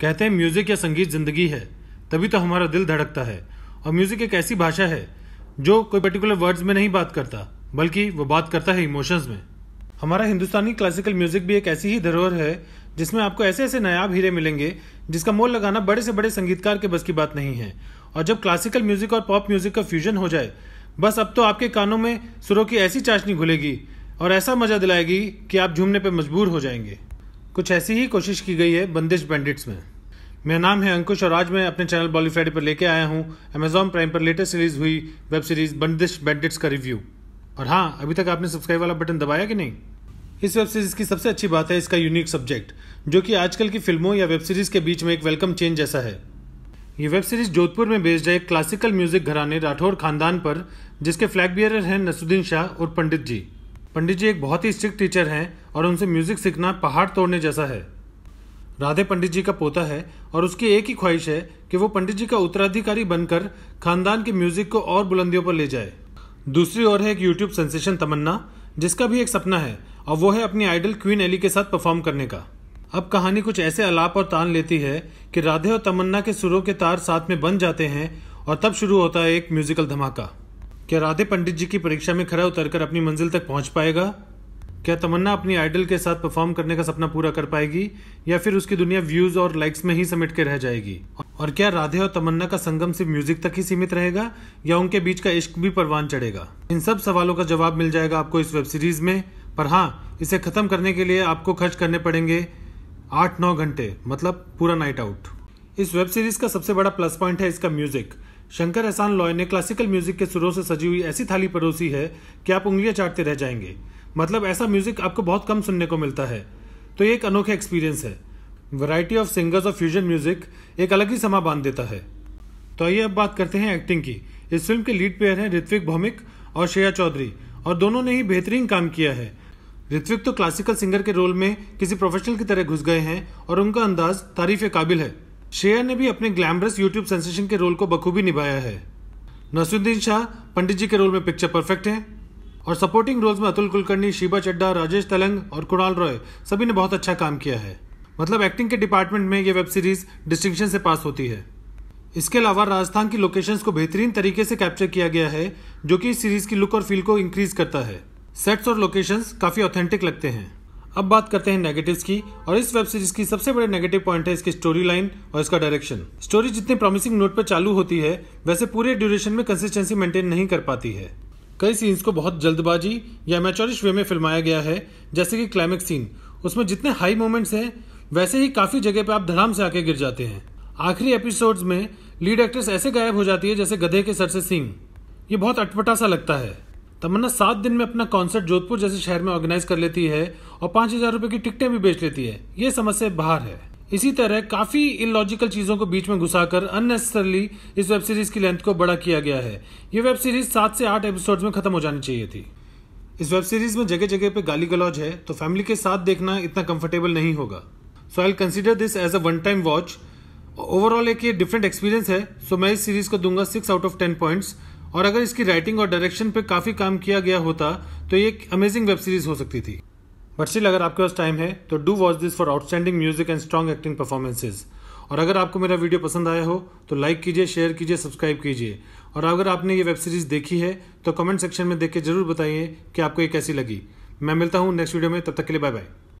कहते हैं म्यूज़िक या संगीत ज़िंदगी है तभी तो हमारा दिल धड़कता है और म्यूज़िक एक ऐसी भाषा है जो कोई पर्टिकुलर वर्ड्स में नहीं बात करता बल्कि वो बात करता है इमोशंस में हमारा हिंदुस्तानी क्लासिकल म्यूज़िक भी एक ऐसी ही धरोहर है जिसमें आपको ऐसे ऐसे नायाब हीरे मिलेंगे जिसका मोल लगाना बड़े से बड़े संगीतकार के बस की बात नहीं है और जब क्लासिकल म्यूज़िक और पॉप म्यूज़िक का फ्यूजन हो जाए बस अब तो आपके कानों में सुरों की ऐसी चाशनी घुलेगी और ऐसा मज़ा दिलाएगी कि आप झूमने पर मजबूर हो जाएंगे कुछ ऐसी ही कोशिश की गई है बंदिश बैंडिट्स में मेरा नाम है अंकुश और आज मैं अपने चैनल बॉली फ्राइडे पर लेके आया हूँ अमेजॉन प्राइम पर लेटेस्ट सीरीज हुई वेब सीरीज बंदिश बैंडिट्स का रिव्यू और हाँ अभी तक आपने सब्सक्राइब वाला बटन दबाया कि नहीं इस वेब सीरीज की सबसे अच्छी बात है इसका यूनिक सब्जेक्ट जो कि आजकल की फिल्मों या वेब सीरीज के बीच में एक वेलकम चेंज जैसा है ये वेब सीरीज जोधपुर में बेस्ड है क्लासिकल म्यूजिक घराने राठौर खानदान पर जिसके फ्लैग बियर हैं नसुद्दीन शाह और पंडित जी पंडित जी एक बहुत ही स्ट्रिक्ट टीचर हैं और उनसे म्यूजिक सीखना पहाड़ तोड़ने जैसा है राधे पंडित जी का पोता है और उसकी एक ही ख्वाहिश है कि वो पंडित जी का उत्तराधिकारी बनकर खानदान के म्यूजिक को और बुलंदियों पर ले जाए दूसरी ओर है एक यूट्यूब सेंसेशन तमन्ना जिसका भी एक सपना है और वो है अपनी आइडल क्वीन एली के साथ परफॉर्म करने का अब कहानी कुछ ऐसे अलाप और तान लेती है कि राधे और तमन्ना के सुरों के तार साथ में बन जाते हैं और तब शुरू होता है एक म्यूजिकल धमाका क्या राधे पंडित जी की परीक्षा में खरा उतरकर अपनी मंजिल तक पहुंच पाएगा क्या तमन्ना अपनी आइडल के साथ परफॉर्म करने का सपना पूरा कर पाएगी या फिर उसकी दुनिया व्यूज और लाइक्स में ही समेट के रह जाएगी और क्या राधे और तमन्ना का संगम सिर्फ म्यूजिक तक ही सीमित रहेगा या उनके बीच का इश्क भी परवान चढ़ेगा इन सब सवालों का जवाब मिल जाएगा आपको इस वेब सीरीज में पर हाँ इसे खत्म करने के लिए आपको खर्च करने पड़ेंगे आठ नौ घंटे मतलब पूरा नाइट आउट इस वेब सीरीज का सबसे बड़ा प्लस पॉइंट है इसका म्यूजिक शंकर एहसान लॉय ने क्लासिकल म्यूजिक के सुरों से सजी हुई ऐसी थाली परोसी है कि आप उंगलियां चाटते रह जाएंगे मतलब ऐसा म्यूजिक आपको बहुत कम सुनने को मिलता है तो ये एक अनोखा एक्सपीरियंस है वैरायटी ऑफ सिंगर्स और फ्यूजन म्यूजिक एक अलग ही समा बांध देता है तो आइए अब बात करते हैं एक्टिंग की इस फिल्म के लीड प्लेयर हैं ऋत्विक भौमिक और श्रेया चौधरी और दोनों ने ही बेहतरीन काम किया है ऋत्विक तो क्लासिकल सिंगर के रोल में किसी प्रोफेशनल की तरह घुस गए हैं और उनका अंदाज तारीफ काबिल है श्रेया ने भी अपने ग्लैमरस यूट्यूब सेंसेशन के रोल को बखूबी निभाया है नसरुद्दीन शाह पंडित जी के रोल में पिक्चर परफेक्ट हैं और सपोर्टिंग रोल्स में अतुल कुलकर्णी शिबा चड्डा राजेश तलंग और कुणाल रॉय सभी ने बहुत अच्छा काम किया है मतलब एक्टिंग के डिपार्टमेंट में ये वेब सीरीज डिस्टिंक्शन से पास होती है इसके अलावा राजस्थान की लोकेशंस को बेहतरीन तरीके से कैप्चर किया गया है जो कि इस सीरीज की लुक और फील को इंक्रीज करता है सेट्स और लोकेशंस काफ़ी ऑथेंटिक लगते हैं अब बात करते हैं नेगेटिव्स की और इस वेब सीरीज की सबसे बड़े नेगेटिव पॉइंट है इसकी स्टोरी लाइन और इसका डायरेक्शन स्टोरी जितने प्रॉमिसिंग नोट पर चालू होती है वैसे पूरे ड्यूरेशन में कंसिस्टेंसी मेंटेन नहीं कर पाती है कई सीन्स को बहुत जल्दबाजी या मैचोरिश वे में फिल्माया गया है जैसे कि क्लाइमेक्स सीन उसमें जितने हाई मोमेंट्स हैं वैसे ही काफी जगह पे आप धड़ाम से आके गिर जाते हैं आखिरी एपिसोड्स में लीड एक्ट्रेस ऐसे गायब हो जाती है जैसे गधे के सर से सिंह ये बहुत अटपटा सा लगता है तमन्ना सात दिन में अपना कॉन्सर्ट जोधपुर जैसे शहर में ऑर्गेनाइज कर लेती है और पांच हजार रूपए की टिकटें भी बेच लेती है ये समस्या बाहर है इसी तरह काफी इलॉजिकल चीजों को बीच में घुसाकर अननेसेसरली इस वेब सीरीज की लेंथ को बड़ा किया गया है ये वेब सीरीज सात से आठ एपिसोड में खत्म हो जानी चाहिए थी इस वेब सीरीज में जगह जगह पे गाली गलौज है तो फैमिली के साथ देखना इतना कंफर्टेबल नहीं होगा so I consider this as a one time watch overall एक ये डिफरेंट एक्सपीरियंस है सो so मैं इस सीरीज को दूंगा six out of ten points और अगर इसकी राइटिंग और डायरेक्शन पे काफ़ी काम किया गया होता तो ये एक अमेजिंग वेब सीरीज हो सकती थी बट स्टिल अगर आपके पास टाइम है तो do watch this for outstanding music and strong acting performances और अगर आपको मेरा वीडियो पसंद आया हो तो लाइक कीजिए शेयर कीजिए सब्सक्राइब कीजिए और अगर आपने ये वेब सीरीज़ देखी है तो कमेंट सेक्शन में देख के जरूर बताइए कि आपको ये कैसी लगी मैं मिलता हूँ नेक्स्ट वीडियो में तब तक के लिए बाय बाय